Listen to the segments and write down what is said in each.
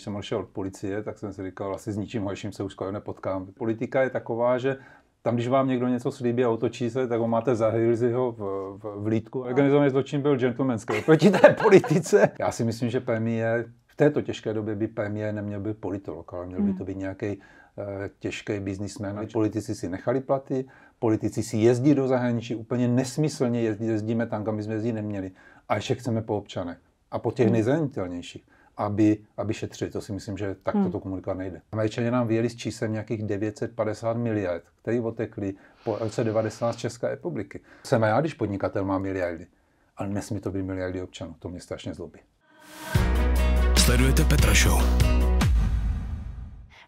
když jsem šel od policie, tak jsem si říkal, asi s ničím horším se už skoro nepotkám. Politika je taková, že tam, když vám někdo něco slíbí a otočí se, tak ho máte za ho v, v, v lídku. Organizovaný zločin byl gentlemanský. Proti té politice. Já si myslím, že premiér v této těžké době by premiér neměl být politolog, ale měl by hmm. to být nějaký eh, těžký biznismen. Politici si nechali platy, politici si jezdí do zahraničí, úplně nesmyslně jezdí, jezdíme tam, kam jsme jezdí neměli. A ještě chceme po občanech. A po těch hmm. nejzranitelnějších aby, aby šetřili. To si myslím, že tak hmm. to komunikovat nejde. Američané nám vyjeli s číslem nějakých 950 miliard, který otekly po LC90 z České republiky. Jsem já, když podnikatel má miliardy, ale nesmí to být miliardy občanů. To mě strašně zlobí. Sledujete Petra Show.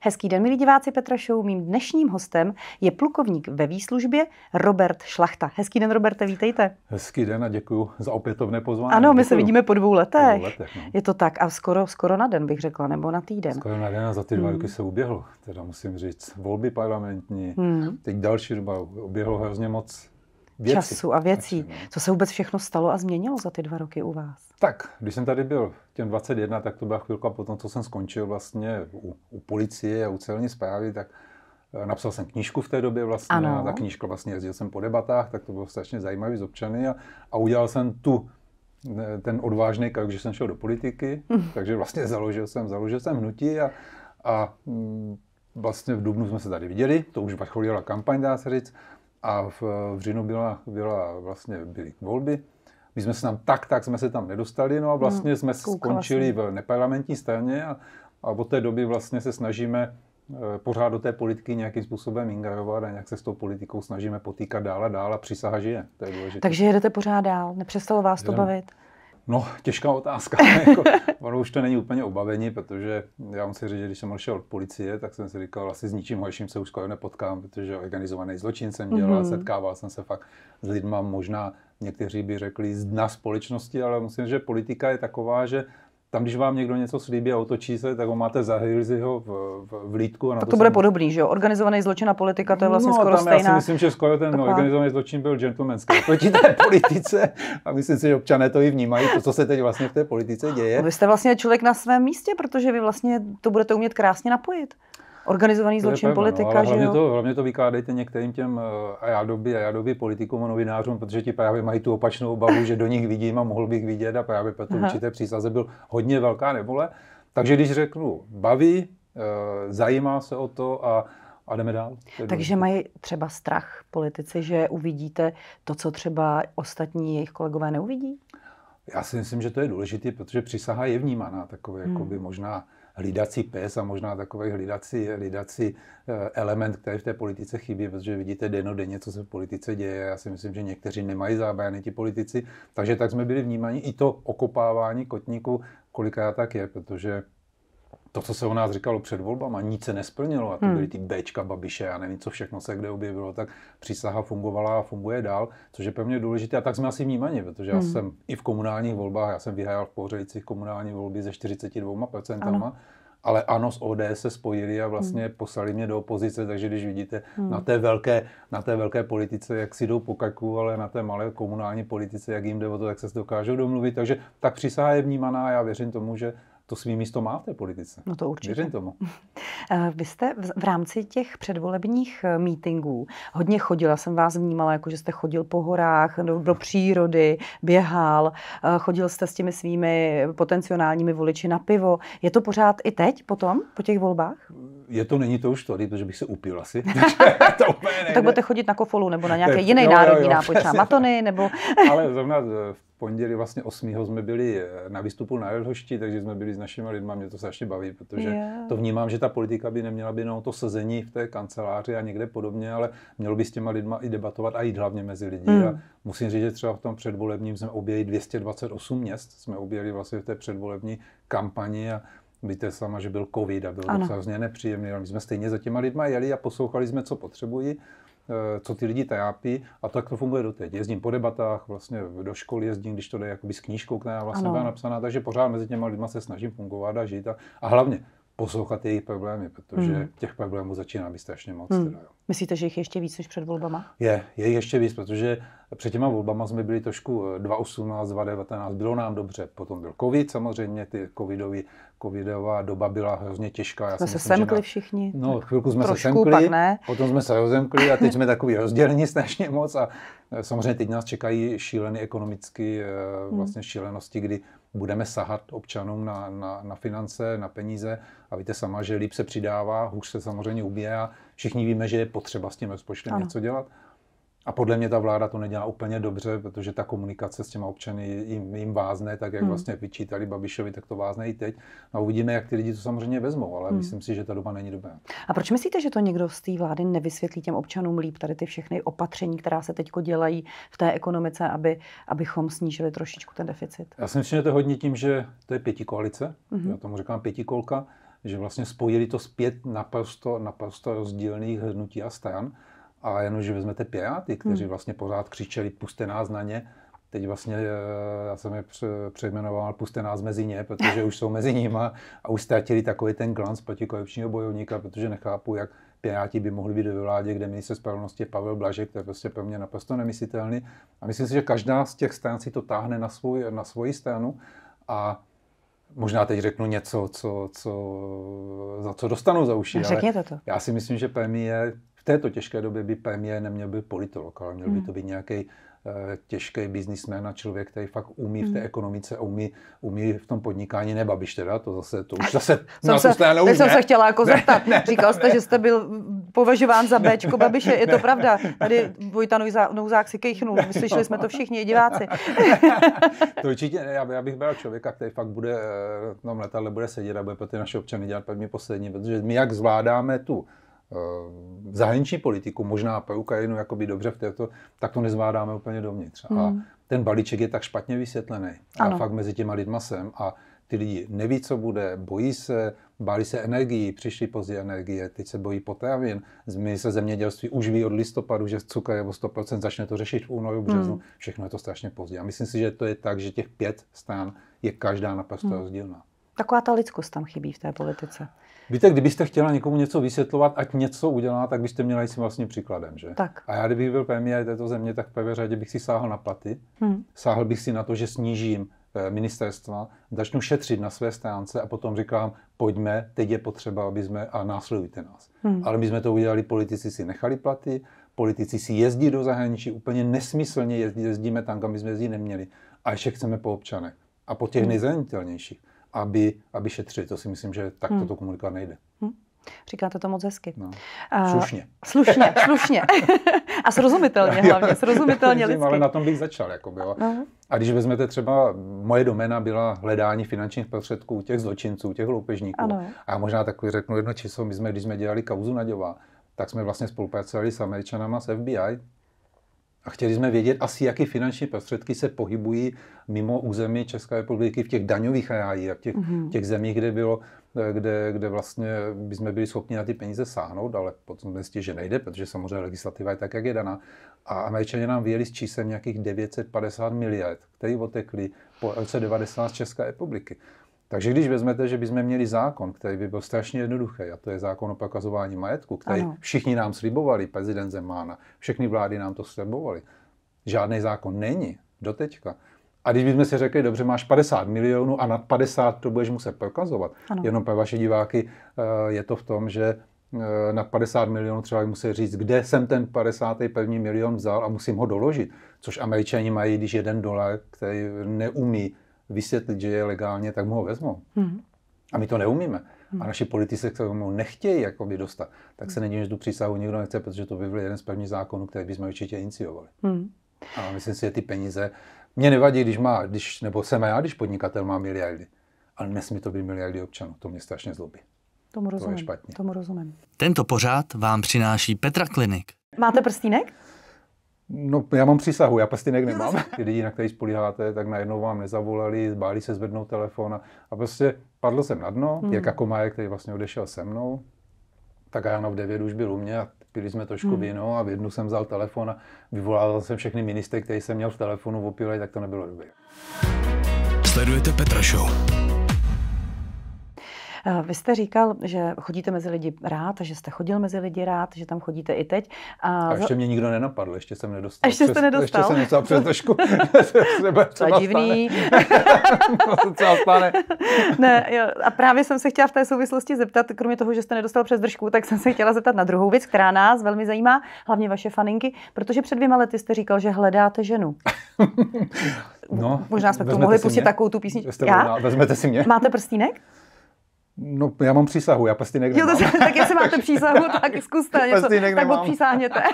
Hezký den, milí diváci Petra Show. Mým dnešním hostem je plukovník ve výslužbě Robert Šlachta. Hezký den, Roberte, vítejte. Hezký den a děkuji za opětovné pozvání. Ano, my děkuju. se vidíme po dvou letech. Po dvou letech no. Je to tak a skoro, skoro na den bych řekla, nebo na týden. Skoro na den a za ty dva hmm. se uběhlo, teda musím říct. Volby parlamentní, hmm. teď další doba, uběhlo hrozně moc věci. času a věcí. No. Co se vůbec všechno stalo a změnilo za ty dva roky u vás? Tak, když jsem tady byl těm 21, tak to byla chvilka po tom, co jsem skončil vlastně u, u policie a u celní zprávy, tak e, Napsal jsem knížku v té době vlastně ano. a ta knížka vlastně jezdil jsem po debatách, tak to bylo strašně zajímavý z občany a, a udělal jsem tu e, ten odvážný krok, že jsem šel do politiky, mm. takže vlastně založil jsem, založil jsem hnutí a, a mm, vlastně v Dubnu jsme se tady viděli, to už vrcholila kampaň, dá se říct, a v, v říjnu byla, byla vlastně byly volby. My jsme se tam tak, tak jsme se tam nedostali, no a vlastně hmm, jsme skončili jsem. v neparlamentní straně a, a od té doby vlastně se snažíme eh, pořád do té politiky nějakým způsobem ingerovat a nějak se s tou politikou snažíme potýkat dál a dál a přísaha žije. To je důležité. Takže jedete pořád dál, nepřestalo vás Jdeme. to bavit? No, těžká otázka. jako, ono už to není úplně obavení, protože já musím říct, že když jsem odšel od policie, tak jsem si říkal, asi s ničím horším se už skoro nepotkám, protože organizovaný zločin jsem dělal, mm-hmm. setkával jsem se fakt s lidma možná někteří by řekli z dna společnosti, ale musím říct, že politika je taková, že tam, když vám někdo něco slíbí a otočí se, tak ho máte za ho v, v, v lítku. A na tak to, to bude jsem... podobný, že jo? Organizovaný zločin a politika, to je no, vlastně no, skoro tam stejná. Já si myslím, že skoro ten taková... organizovaný zločin byl gentlemanský proti té politice a myslím si, že občané to i vnímají, to, co se teď vlastně v té politice děje. Vy jste vlastně člověk na svém místě, protože vy vlastně to budete umět krásně napojit. Organizovaný zločin pevno, politika, no, že hlavně jo? To, hlavně to vykládejte některým těm eh, a já doby, a já doby politikům a novinářům, protože ti právě mají tu opačnou obavu, že do nich vidím a mohl bych vidět a právě proto určité přísaze byl hodně velká nevole. Takže když řeknu, baví, eh, zajímá se o to a a jdeme dál. Takže mají třeba strach politici, že uvidíte to, co třeba ostatní jejich kolegové neuvidí? Já si myslím, že to je důležité, protože přísaha je vnímaná takové, hmm. by možná hlídací pes a možná takový hlídací, hlídací eh, element, který v té politice chybí, protože vidíte denodenně, co se v politice děje. Já si myslím, že někteří nemají zábrany ti politici, takže tak jsme byli vnímáni i to okopávání kotníku, kolikrát tak je, protože to, co se o nás říkalo před volbama, nic se nesplnilo a to hmm. byly ty Bčka, Babiše a nevím, co všechno se kde objevilo, tak přísaha fungovala a funguje dál, což je pevně důležité a tak jsme asi vnímaní, protože já hmm. jsem i v komunálních volbách, já jsem vyhrál v Pohřejcích komunální volby ze 42%, ano. ale ano, s ODS se spojili a vlastně hmm. poslali mě do opozice, takže když vidíte hmm. na, té velké, na té velké politice, jak si jdou po kaku, ale na té malé komunální politice, jak jim jde o to, jak se dokážou domluvit, takže tak přísaha je vnímaná a já věřím tomu, že to svý místo má v té politice. No to určitě. Věřím tomu. Eh, vy jste v rámci těch předvolebních eh, mítingů hodně chodila, jsem vás vnímala, jako že jste chodil po horách, do, do přírody, běhal, eh, chodil jste s těmi svými potenciálními voliči na pivo. Je to pořád i teď potom, po těch volbách? Je to, není to už to, protože bych se upil asi. to úplně nejde. tak budete chodit na kofolu nebo na nějaké jiné národní nápoj, třeba matony, nebo... Ale zrovna v pondělí vlastně 8. jsme byli eh, na výstupu na Jelhošti, takže jsme byli s našimi lidmi, mě to strašně baví, protože yeah. to vnímám, že ta politika by neměla být jenom to sezení v té kanceláři a někde podobně, ale mělo by s těma lidma i debatovat a jít hlavně mezi lidi. Mm. A musím říct, že třeba v tom předvolebním jsme objeli 228 měst, jsme objeli vlastně v té předvolební kampani a Víte sama, že byl covid a byl ano. docela nepříjemný, ale my jsme stejně za těma lidma jeli a poslouchali jsme, co potřebují Eh, co ty lidi trápí a tak to funguje doteď. Jezdím po debatách, vlastně do školy jezdím, když to jde jakoby s knížkou, která vlastně ano. byla napsaná, takže pořád mezi těma lidma se snažím fungovat a žít a, a hlavně poslouchat jejich problémy, protože hmm. těch problémů začíná být strašně moc. Hmm. Teda, jo. Myslíte, že jich ještě víc než před volbama? Je, je jich ještě víc, protože před těma volbama jsme byli trošku 2018, eh, 2019, bylo nám dobře. Potom byl covid samozřejmě, ty covidový, covidová doba byla hrozně těžká. Já jsme se myslím, semkli na... všichni. No, chvilku jsme trošku, se semkli, pak ne. potom jsme se rozemkli a teď jsme takový rozdělení strašně moc a eh, samozřejmě teď nás čekají šílené ekonomické eh, hmm. vlastně šílenosti, kdy budeme sahat občanům na, na, na finance, na peníze. A víte sama, že líp se přidává, hůř se samozřejmě ubíje a všichni víme, že je potřeba s tím rozpočtem něco dělat. A podle mě ta vláda to nedělá úplně dobře, protože ta komunikace s těma občany jim, jim vázne, tak jak hmm. vlastně vyčítali Babišovi, tak to vázne i teď. A uvidíme, jak ty lidi to samozřejmě vezmou, ale hmm. myslím si, že ta doba není dobrá. A proč myslíte, že to někdo z té vlády nevysvětlí těm občanům líp tady ty všechny opatření, která se teď dělají v té ekonomice, aby, abychom snížili trošičku ten deficit? Já si myslím, že to je hodně tím, že to je pěti koalice, hmm. já tomu říkám pětikolka, že vlastně spojili to zpět naprosto, naprosto rozdílných hnutí a stran. A jenom, že vezmete Piráty, kteří hmm. vlastně pořád křičeli, puste nás na ně, teď vlastně eh, já jsem je přejmenoval Puste nás mezi ně, protože už jsou mezi nimi a už ztratili takový ten glanc protikorupčního bojovníka, protože nechápu, jak Piráti by mohli být ve vládě, kde ministr spravedlnosti Pavel Blažek, to je prostě pro mě naprosto nemyslitelný. A myslím si, že každá z těch stran si to táhne na, svůj, na svoji stranu a možná teď řeknu něco, co, co, za co dostanu za uši. Řekněte to. Já si myslím, že premiér v této těžké době by premiér neměl být politolog, ale měl by hmm. to být nějaký eh, těžký biznismen a člověk, který fakt umí v té hmm. ekonomice, umí, umí v tom podnikání, ne babiš teda, to zase, to už zase jsem se, stranu, ne, jsem se chtěla jako zeptat. Ne, Říkal jste, ne. že jste byl považován za Bčko babiše, je to pravda. Tady Vojta Nouzák si kejchnul, slyšeli jsme to všichni, diváci. to určitě ne, já, já bych byl člověka, který fakt bude eh, v tom letadle bude sedět a bude pro ty naše občany dělat pevně poslední, protože my jak zvládáme tu zahraniční politiku, možná pro Ukrajinu jakoby dobře v této, tak to nezvládáme úplně dovnitř. Hmm. A ten balíček je tak špatně vysvětlený. Ano. A fakt mezi těma lidma jsem. A ty lidi neví, co bude, bojí se, báli se energii, přišli pozdě energie, teď se bojí potravin. se zemědělství už ví od listopadu, že cukr je o 100%, začne to řešit v únoru, březnu. Hmm. Všechno je to strašně pozdě. A myslím si, že to je tak, že těch pět stran je každá naprosto hmm. rozdílná. Taková ta lidskost tam chybí v té politice. Víte, kdybyste chtěla někomu něco vysvětlovat, ať něco udělá, tak byste měla jít vlastně příkladem, že? Tak. A já, kdybych byl premiér této země, tak v prvé řadě bych si sáhl na platy, hmm. sáhl bych si na to, že snížím eh, ministerstva, začnu šetřit na své stránce a potom říkám, pojďme, teď je potřeba, aby jsme, a následujte nás. Hmm. Ale my jsme to udělali, politici si nechali platy, politici si jezdí do zahraničí, úplně nesmyslně jezdí, jezdíme tam, kam jsme jezdí neměli. A ještě chceme po občanech a po těch hmm. nejzranitelnějších aby, aby šetřili. To si myslím, že tak hmm. to komunikovat nejde. Hmm. Říkáte to moc hezky. No. Slušně. Uh, slušně, slušně. a srozumitelně hlavně, srozumitelně lidsky. Ale na tom bych začal. jako bylo. Uh-huh. A když vezmete třeba, moje doména byla hledání finančních prostředků těch zločinců, těch loupežníků. Ano. A možná takový řeknu jedno číslo, my jsme, když jsme dělali kauzu Naďová, tak jsme vlastně spolupracovali s Američanama, s FBI, a chtěli jsme vědět asi, jaké finanční prostředky se pohybují mimo území České republiky v těch daňových rájích a v těch, mm-hmm. těch zemích, kde bylo kde, kde vlastně bychom byli schopni na ty peníze sáhnout, ale potom zjistili, že nejde, protože samozřejmě legislativa je tak, jak je daná. A američané nám vyjeli s číslem nějakých 950 miliard, které otekly po roce 90 z České republiky. Takže když vezmete, že bychom měli zákon, který by byl strašně jednoduchý, a to je zákon o prokazování majetku, který ano. všichni nám slibovali, prezident Zemána, všechny vlády nám to slibovali. Žádný zákon není doteďka. A když bychom si řekli, dobře, máš 50 milionů a nad 50 to budeš muset prokazovat. Ano. Jenom pro vaše diváky eh, je to v tom, že eh, na 50 milionů třeba musí říct, kde jsem ten 51 milion vzal a musím ho doložit. Což američani mají, když jeden dolar, který neumí vysvětlit, že je legálně, tak mu ho vezmou. Hmm. A my to neumíme. Hmm. A naši politici se k tomu nechtějí jakoby dostat. Tak se hmm. nedivím, že tu přísahu nikdo nechce, protože to by byl jeden z prvních zákonů, který bychom určitě iniciovali. Hmm. A myslím si, že ty peníze mě nevadí, když má, když, nebo jsem já, když podnikatel má miliardy. Ale nesmí to být miliardy občanů. To mě strašně zlobí. Tomu rozumím. To je špatně. Tomu rozumím. Tento pořád vám přináší Petra Klinik. Máte prstínek? No, já mám přísahu, já pastinek nemám. Ty lidi, na který spolíháte, tak najednou vám nezavolali, báli se zvednout telefon a, a prostě padl jsem na dno, hmm. jak Akomaje, který vlastně odešel se mnou, tak ráno v 9 už byl u mě a pili jsme trošku hmm. víno a v jednu jsem vzal telefon a vyvolal jsem všechny ministry, který jsem měl v telefonu v opilej, tak to nebylo dobré. Sledujete Petra Show. Vy jste říkal, že chodíte mezi lidi rád, že jste chodil mezi lidi rád, že tam chodíte i teď. A, a ještě mě nikdo nenapadl, ještě jsem nedostal. Ještě jste nedostal. Ještě jsem něco přes trošku. to je divný. stane. ne, jo. A právě jsem se chtěla v té souvislosti zeptat, kromě toho, že jste nedostal přes držku, tak jsem se chtěla zeptat na druhou věc, která nás velmi zajímá, hlavně vaše faninky, protože před dvěma lety jste říkal, že hledáte ženu. no, Možná jsme k mohli pustit takovou tu písničku. Já? Vezmete si mě? Máte prstínek? No, já mám přísahu, já prostě nemám. Jo, to se, tak jestli máte přísahu, tak zkuste něco, tak odpřísáhněte.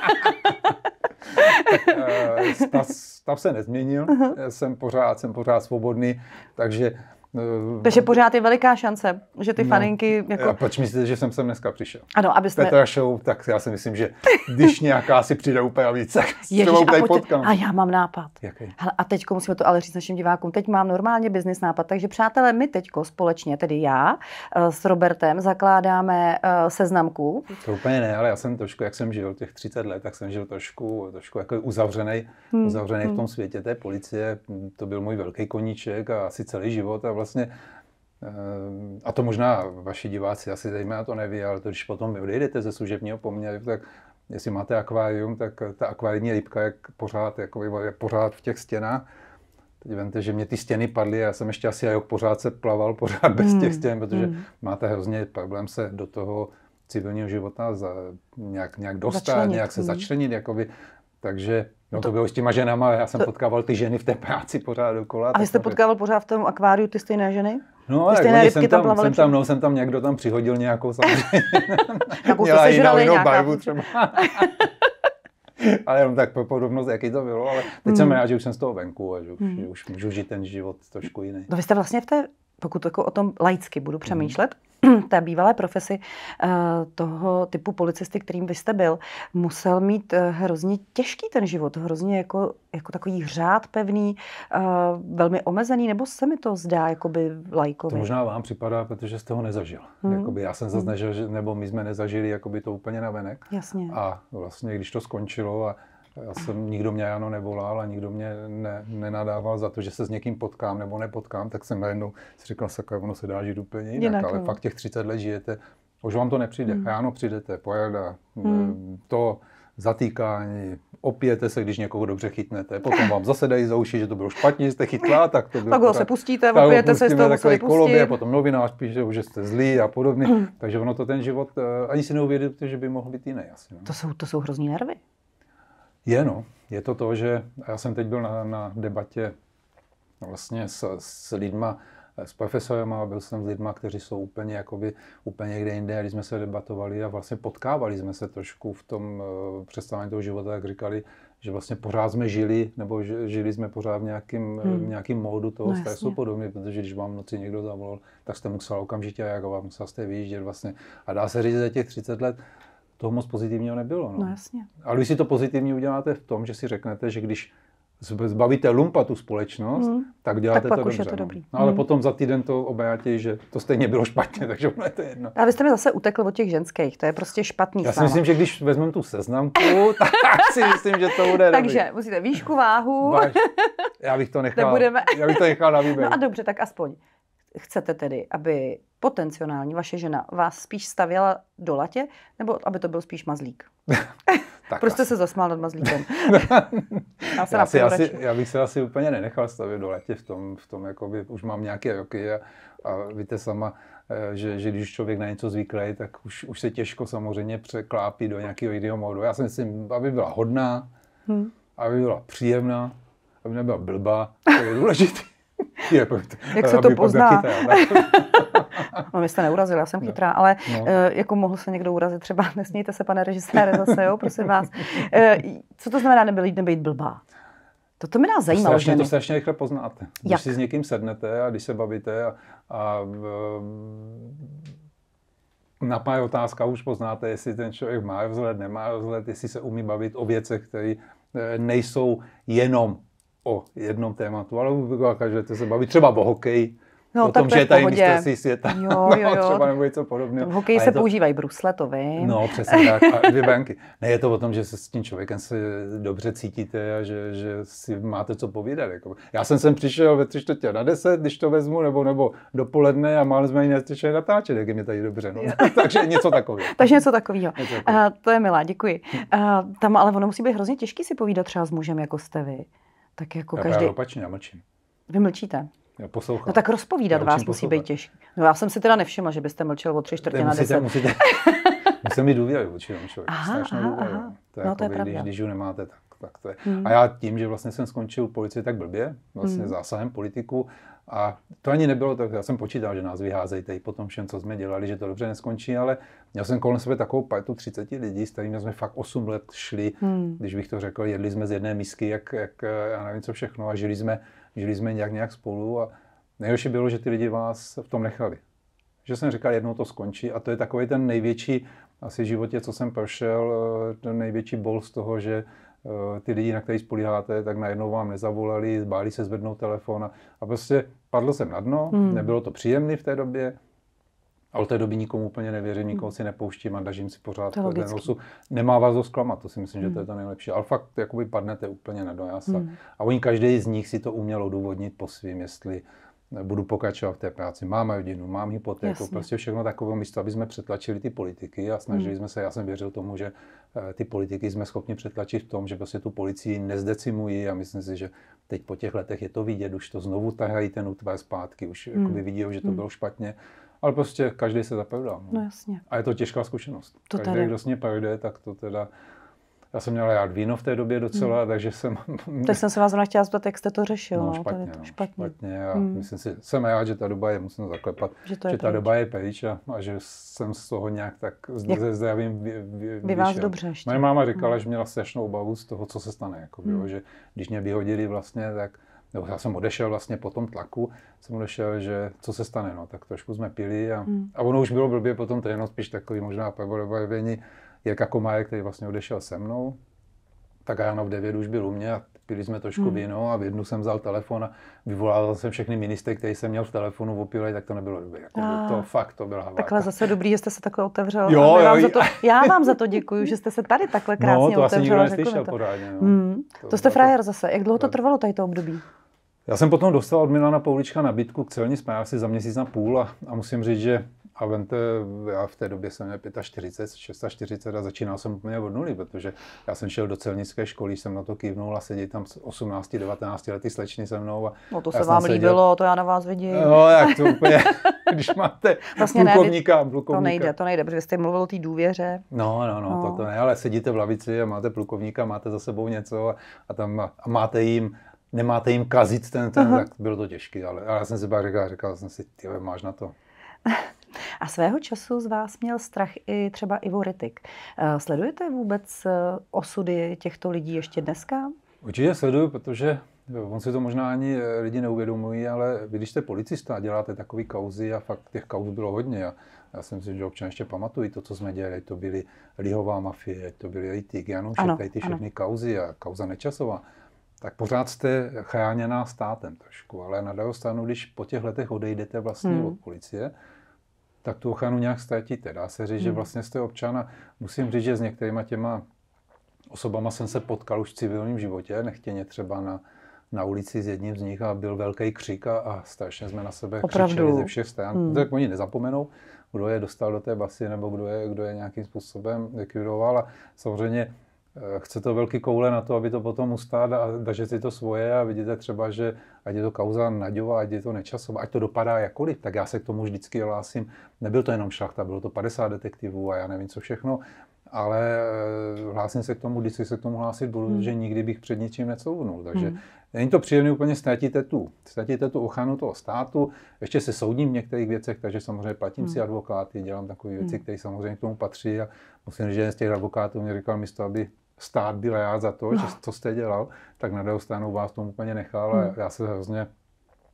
Eh, stav, stav se nezměnil, uh-huh. jsem, pořád, jsem pořád svobodný, takže Eh, takže pořád je veliká šance, že ty no, faninky... Jako... Proč myslíte, že jsem sem dneska přišel? Ano, aby jsme... Petra Show, tak já si myslím, že když nějaká si přijde úplně víc, tak Ježiš, a, pojď, potkám. a já mám nápad. Jaký? Hele, a teď musíme to ale říct našim divákům. Teď mám normálně business nápad, takže přátelé, my teď společně, tedy já eh, s Robertem, zakládáme eh, seznamku. To úplně ne, ale já jsem trošku, jak jsem žil těch 30 let, tak jsem žil trošku, trošku jako uzavřený, hmm. uzavřený hmm. v tom světě té policie. To byl můj velký koníček a asi celý život a vlastně eh, a to možná vaši diváci asi zejména to neví, ale to, když potom vy odejdete ze služebního poměru, tak jestli máte akvárium, tak ta akvárijní rybka je pořád, jako je pořád v těch stěnách. Teď vemte, že mě ty stěny padly a já jsem ještě asi rok jako pořád se plaval pořád bez hmm. těch stěn, protože hmm. máte hrozně problém se do toho civilního života za, nějak, nějak dostat, začlenit. nějak se hmm. začlenit. Jakoby, takže no, no to, to bylo s těma ženama, já jsem to... potkával ty ženy v té práci pořád dokola. A vy jste potkával to... pořád v tom akváriu ty stejné ženy? No, ty stejné jsem tam, tam jsem tam, no, jsem tam někdo tam přihodil nějakou samozřejmě. Měla jinou, jinou nějaká... barvu třeba. ale jenom tak podobnost, jaký to bylo, ale teď hmm. jsem rád, že už jsem z toho venku a že, hmm. že už můžu žít ten život trošku jiný. No vy jste vlastně v té pokud jako o tom laicky budu mhm. přemýšlet, té bývalé profesi eh, toho typu policisty, kterým vy jste byl, musel mít eh, hrozně těžký ten život, hrozně jako, jako takový řád pevný, eh, velmi omezený, nebo se mi to zdá jakoby lajkovi? To možná vám připadá, protože jste ho nezažil. Hmm. Jakoby já jsem zase hmm. nebo my jsme nezažili jakoby to úplně navenek. Jasně. A vlastně, když to skončilo a já jsem, nikdo mě Jano nevolal a nikdo mě ne, nenadával za to, že se s někým potkám nebo nepotkám, tak jsem najednou si říkal, sakra, ono se dá žít úplně jinak, jinak ale no. fakt těch 30 let žijete, už vám to nepřijde. Hmm. ráno Jano přijdete, pojada, hmm. Eh, to zatýkání, opijete se, když někoho dobře chytnete, potom vám zase dají za uši, že to bylo špatně, že jste chytla, tak to bylo. Pak ho se pustíte, tak opijete se, z toho museli kolobě, potom novinář píše, že jste zlí a podobně. Hmm. Takže ono to ten život, eh, ani si neuvědomíte, že by mohl být jiný. Asi, no. to, jsou, to jsou hrozný nervy. Je, no. Je to to, že já jsem teď byl na, na debatě vlastně s, s lidma, s profesorem a byl jsem s lidma, kteří jsou úplně, jakoby, úplně někde jinde, když jsme se debatovali a vlastně potkávali jsme se trošku v tom uh, představení toho života, jak říkali, že vlastně pořád jsme žili, nebo že, žili jsme pořád v nějakým, eh, hmm. nějakým módu toho no, stresu podobně, protože když vám v noci někdo zavolal, tak jste musel okamžitě jak vám musel jste vyjíždět vlastně. A dá se říct, že za těch 30 let toho moc pozitivního nebylo. No, no jasně. Ale vy si to pozitivně uděláte v tom, že si řeknete, že když zbavíte lumpa tu společnost, mm. tak děláte tak to dobře. je to no. dobrý. No, ale mm. potom za týden to obajatě, že to stejně bylo špatně, takže ono je to jedno. A vy jste mi zase utekl od těch ženských, to je prostě špatný Já si myslím, že když vezmeme tu seznamku, tak si myslím, že to bude Takže dobrý. musíte výšku, váhu. Váž, já bych to nechal, Nebudeme. já bych to nechal na výběr. No a dobře, tak aspoň chcete tedy, aby potenciální vaše žena vás spíš stavěla do latě, nebo aby to byl spíš mazlík? tak prostě asi. se zasmál nad mazlíkem? já, se já, si, asi, já bych se asi úplně nenechal stavět do latě v tom, v tom jakoby, už mám nějaké roky a, a víte sama, eh, že, že když člověk na něco zvyklý, tak už, už se těžko samozřejmě překlápí do nějakého jiného módu. Já si myslím, aby byla hodná, hmm. aby byla příjemná, aby nebyla blbá, to je důležité. Jak se to pozná? no vy jste neurazil, já jsem no. chytrá, ale no. Eh, jako mohl se někdo urazit třeba, nesmějte se pane režisére zase, jo, prosím vás. Eh, co to znamená nebýt, nebýt blbá? To, to mi nás zajímalo. To strašně, to strašně rychle poznáte. Jak? si s někým sednete a když se bavíte a, a eh, napáje otázka, už poznáte, jestli ten člověk má vzhled, nemá vzhled, jestli se umí bavit o věcech, které nejsou jenom o jednom tématu, ale každé se baví třeba o hokeji, No, o tom, to že je tady mistrovství světa. Jo, no, jo, jo. třeba nebo něco podobného. V hokeji se to... používají brusle, to vím. No, přesně tak. A dvě banky. Ne, je to o tom, že se s tím člověkem se dobře cítíte a že, že si máte co povídat. Jako. Já jsem sem přišel ve tři čtvrtě na deset, když to vezmu, nebo, nebo dopoledne a málem jsme něco nestačili natáčet, jak je mě tady dobře. No. Takže něco takového. Takže něco takového. Uh, to je milá, děkuji. Uh, tam ale ono musí být hrozně těžký si povídat třeba s mužem, jako jste vy. Tak jako já každý... opačně, já mlčím. Vy mlčíte? Já poslouchám. No tak rozpovídat já vás poslouchat. musí být těžší. No já jsem si teda nevšimla, že byste mlčel o tři čtvrtě na deset. Musíte, musíte mít důvěru určitě tomu Aha, aha, aha. To je no, jako to je vy, pravda. Když, když ju nemáte, tak tak to je. Hmm. A já tím, že vlastně jsem skončil policii tak blbě, vlastně hmm. zásahem politiku a to ani nebylo, tak já jsem počítal, že nás vyházejí tady po tom všem, co jsme dělali, že to dobře neskončí, ale měl jsem kolem sebe takovou partu 30 lidí, s kterými jsme fakt 8 let šli, hmm. když bych to řekl, jedli jsme z jedné misky, jak, jak já nevím co všechno a žili jsme, žili jsme nějak, nějak spolu a nejhorší bylo, že ty lidi vás v tom nechali. Že jsem říkal, jednou to skončí a to je takový ten největší, asi v životě, co jsem prošel, eh, ten největší bol z toho, že Eh, ty lidi, na který spolíháte, tak najednou vám nezavolali, zbáli se zvednout telefon a, a prostě padl jsem na dno, hmm. nebylo to příjemné v té době, ale v té doby nikomu úplně nevěřím, hmm. nikomu si nepouštím a dažím si pořád to ten nosu. Nemá vás to zklamat, to si myslím, že to je hmm. to nejlepší. Ale fakt jakoby padnete úplně na dojasa. Hmm. A oni každý z nich si to uměl odůvodnit po svým, jestli budu pokračovat v té práci, mám rodinu, mám hypotéku, Jasně. prostě všechno takové místo, aby jsme přetlačili ty politiky a snažili hmm. jsme se, já jsem věřil tomu, že eh, ty politiky jsme schopni přetlačit v tom, že prostě tu policii nezdecimují a myslím si, že teď po těch letech je to vidět, už to znovu tahají ten útvar zpátky, už hmm. jako vidí, že to hmm. bylo špatně, ale prostě každý se zapevdá. No. no jasně. A je to těžká zkušenost. To každý, tady. kdo s ní projde, tak to teda já jsem měl rád víno v té době docela, hmm. takže jsem... tak jsem se vás zrovna chtěla zeptat, jak jste to řešil. No, no špatně, no, to špatně. špatně a hmm. myslím si, jsem rád, že ta doba je, musím zaklepat, že, to je že ta doba je pryč a, a, že jsem z toho nějak tak jak... ze zdravím vy, vy, vy vás dobře ještě. Moje máma říkala, hmm. že měla strašnou obavu z toho, co se stane. Jako, hmm. že když mě vyhodili vlastně, tak nebo já jsem odešel vlastně po tom tlaku, jsem odešel, že co se stane, no, tak trošku jsme pili a, hmm. a ono už bylo blbě potom trénovat, spíš takový možná pravodobarvení, Jirka Komárek, který vlastně odešel se mnou, tak ráno v 9 už byl u mě a pili jsme trošku hmm. víno a v jednu jsem vzal telefon a vyvolal jsem všechny ministry, který jsem měl v telefonu opilé, tak to nebylo dobré. Jako To ah, fakt, to byla haváka. Takhle zase dobrý, že jste se takhle otevřel. Jo, jo, vám jo. Za to, já vám za to děkuji, že jste se tady takhle no, krásně no, to otevřel. Asi nikdo neslyšel to. Pořádně, no. hmm. to, to jste frajer to... zase. Jak dlouho to trvalo tady to období? Já jsem potom dostal od Milana Poulička nabídku k celní správci za měsíc na půl a, a musím říct, že a vemte, já v té době jsem měl 45, 46 a začínal jsem úplně od nuly, protože já jsem šel do celnické školy, jsem na to kývnul a sedí tam 18, 19 letý slečny se mnou. A no to se vám seděl... líbilo, to já na vás vidím. No, jak to úplně, když máte vlastně plukovníka, ne, plukovníka. To nejde, to nejde, protože jste mluvil o té důvěře. No, no, no, no. To, to ne, ale sedíte v lavici a máte plukovníka, máte za sebou něco a, a tam a máte jim nemáte jim kazit ten, ten tak bylo to těžké, ale, ale já jsem si pak říkal, říkal jsem si, ty máš na to. A svého času z vás měl strach i třeba Ivo Rytik. Eh, sledujete vůbec eh, osudy těchto lidí ještě dneska? Určitě sleduju, protože on si to možná ani eh, lidi neuvědomují, ale vy, když jste policista a děláte takové kauzy a fakt těch kauz bylo hodně a já si myslím, že občané ještě pamatují to, co jsme dělali, to byly lihová mafie, to byly Rejtík, Janoušek, ano, tady ty všechny ano. kauzy a kauza Nečasová, tak pořád jste chráněná státem trošku, ale na druhou stranu, když po těch letech odejdete vlastně hmm. od policie, tak tu ochranu nějak ztratíte. Dá se říct, hmm. že vlastně jste občan a musím říct, že s některýma těma osobama jsem se potkal už v civilním životě, nechtěně třeba na, na ulici s jedním z nich a byl velký křik a, a strašně jsme na sebe Opravdu. křičeli ze všech stran. Hmm. Tak oni nezapomenou, kdo je dostal do té basy nebo kdo je, kdo je nějakým způsobem likvidoval a samozřejmě Eh, chce to velký koule na to, aby to potom ustát a daže si to svoje a vidíte třeba, že ať je to kauza naďová, ať je to Nečasová, ať to dopadá jakkoliv, tak já se k tomu vždycky hlásím. Nebyl to jenom šachta, bylo to 50 detektivů a já nevím co všechno, ale eh, hlásím se k tomu, vždycky se k tomu hlásit budu, hmm. že nikdy bych před ničím necouvnul. Takže hmm. není to příjemné úplně ztratíte tu, ztratíte tu ochranu toho státu, ještě se soudím v některých věcech, takže samozřejmě platím hmm. si advokáty, dělám takové věci, hmm. které samozřejmě k tomu patří a musím říct, že jeden z těch advokátů mě říkal místo, aby stát byl já za to, no. že, co jste dělal, tak na druhou stranu vás tomu úplně nechal a hmm. já se hrozně,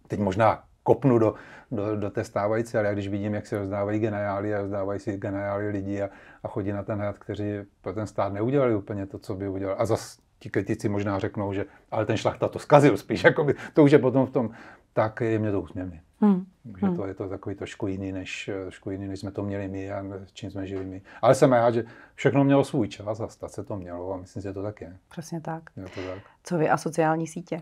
teď možná kopnu do, do, do té stávající, ale já když vidím, jak se rozdávají geniály a rozdávají si geniály lidi a, a chodí na ten hrad, kteří pro ten stát neudělali úplně to, co by udělal. A zase ti kritici možná řeknou, že ale ten šlachta to zkazil spíš, jakoby, to už je potom v tom tak je mě to úsměvný. Hmm. Takže hmm. to je to takový trošku jiný, než, trošku jiný, než jsme to měli my a čím jsme žili my. Ale jsem rád, že všechno mělo svůj čas a stát se to mělo a myslím, že to tak je. Přesně tak. Je to tak. Co vy a sociální sítě?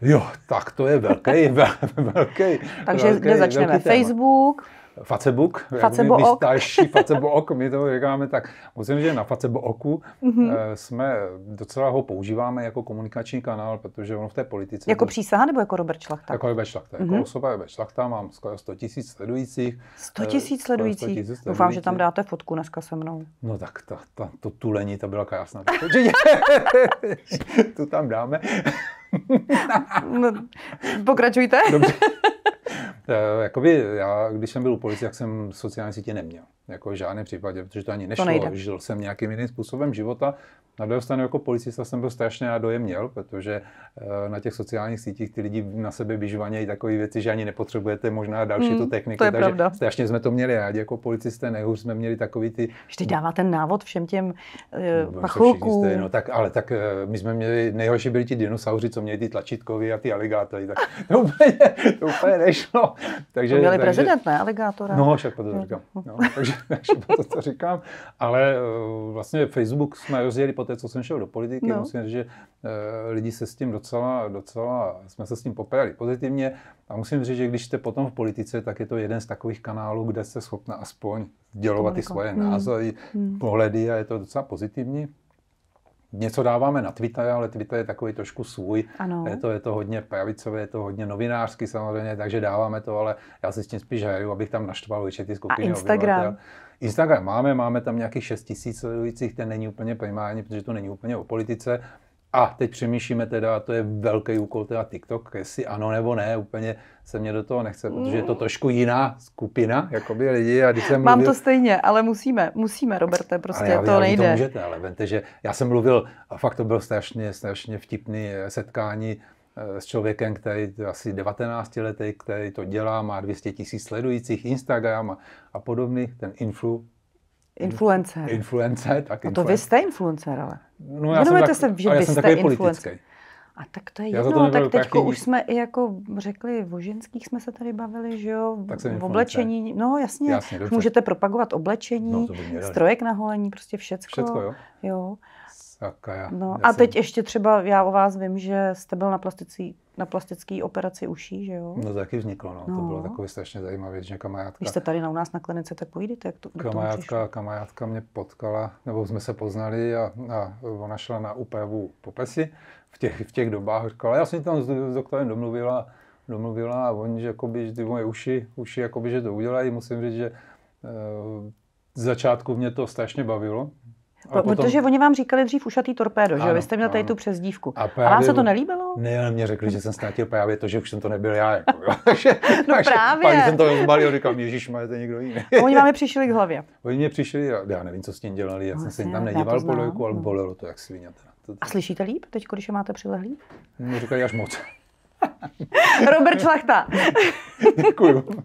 Jo, tak to je velký, velký. Takže kde začneme? Velký Facebook, Facebook, Facebook my starší Facebook my to říkáme tak. Musím říct, že na Facebook mm-hmm. Eh, jsme docela ho používáme jako komunikační kanál, protože ono v té politice... Jako přísaha nebo jako Robert Šlachta? Jako Robert Šlachta. Mm-hmm. Jako mhm. osoba Robert Šlachta, mám skoro 100 tisíc sledujících. 100 eh, tisíc sledujících? Doufám, že tam dáte fotku dneska se mnou. No tak ta, ta, to tulení, ta byla krásná. to tam dáme. no, pokračujte. Dobře. Eh, jakoby já, když jsem byl u policie, tak jsem sociální sítě neměl. Jako v žádném případě, protože to ani nešlo. To Žil jsem nějakým jiným způsobem života. Na druhou stranu jako policista jsem byl strašně a dojem měl, protože eh, na těch sociálních sítích ty lidi na sebe vyžvanějí takové věci, že ani nepotřebujete možná další hmm, tu techniku. To je takže pravda. strašně jsme to měli rádi jako policisté, nehůř jsme měli takový ty... Vždy dává ten návod všem těm uh, eh, no, no, pachoukům. No, tak, ale tak uh, my jsme měli, nejhorší byli ti dinosauři, co měli ty tlačítkovi a ty aligátory, tak to úplně, to úplně nešlo. Takže, to měli takže, prezident, ne, aligátora? No, však to říkám. No, takže, takže to, to říkám. Ale uh, vlastně Facebook jsme rozjeli poté, co jsem šel do politiky, no. musím říct, že eh, lidi se s tím docela, docela, jsme se s tím popojali pozitivně a musím říct, že když jste potom v politice, tak je to jeden z takových kanálů, kde jste schopna aspoň dělovat ty svoje hmm. názory, hmm. pohledy a je to docela pozitivní něco dáváme na Twitter, ale Twitter je takový trošku svůj. Ano. Je to, je to hodně pravicové, je to hodně novinářský samozřejmě, takže dáváme to, ale já si s tím spíš hraju, abych tam naštval určitý skupiny. A Instagram. Obyvatel. Instagram máme, máme tam nějakých 6 tisíc sledujících, ten není úplně primární, protože to není úplně o politice, a teď přemýšlíme teda, a to je velký úkol, teda TikTok, jestli ano nebo ne, úplně se mě do toho nechce, protože je to mm. trošku jiná skupina, jakoby lidi. A když jsem Mám mluvil... to stejně, ale musíme, musíme, Roberte, prostě ale já, to já, nejde. To můžete, ale vente, že já jsem mluvil, a fakt to bylo strašně, strašně vtipný eh, setkání eh, s člověkem, který je asi 19 letý, který to dělá, má 200 tisíc sledujících Instagram a, a podobných, ten influ, Influencer. Influencer, tak influencer. No to vy jste influencer, ale. No, já Vědomujete jsem tak, se, že já jsem takový influencer. Politický. A tak to je já jedno, tak teď jaký... už jsme i jako řekli, o ženských jsme se tady bavili, že jo, tak jsem v oblečení, no jasně, jasně můžete propagovat oblečení, no, strojek na holení, prostě všecko. Všecko, jo. jo. Sakra. No, a teď ještě třeba já o vás vím, že jste byl na plastický, na plastický operaci uší, že jo? No to taky vzniklo, no. no. To bylo takové strašně zajímavé, že kamarádka... Když jste tady na u nás na klinice, tak pojídete, jak to kamarádka, kamarádka mě potkala, nebo jsme se poznali a, a ona šla na úpravu popesy v těch, v těch dobách. Říkala, já jsem tam s, s doktorem domluvila, domluvila a oni, že jakoby, že ty moje uši, uši jakoby, že to udělají. Musím říct, že e, začátku mě to strašně bavilo, po, potom... Protože oni vám říkali dřív ušatý torpédo, ano, že Vy jste měl ano. tady tu přezdívku. A, právě... a vám se to nelíbilo? Ne, ale mě řekli, že jsem ztratil právě to, že už jsem to nebyl já. Jako, no takže, právě. Pak jsem to rozbalil, říkal, Ježíš, má to někdo jiný. oni vám je přišli k hlavě. Oni mě přišli, já nevím, co s tím dělali, já vlastně no, jsem se tam nedíval po dojku, ale bolelo to jak svinětá. A slyšíte líp teď, když je máte přilehlý? Mě až moc. Robert Šlachta. Děkuju.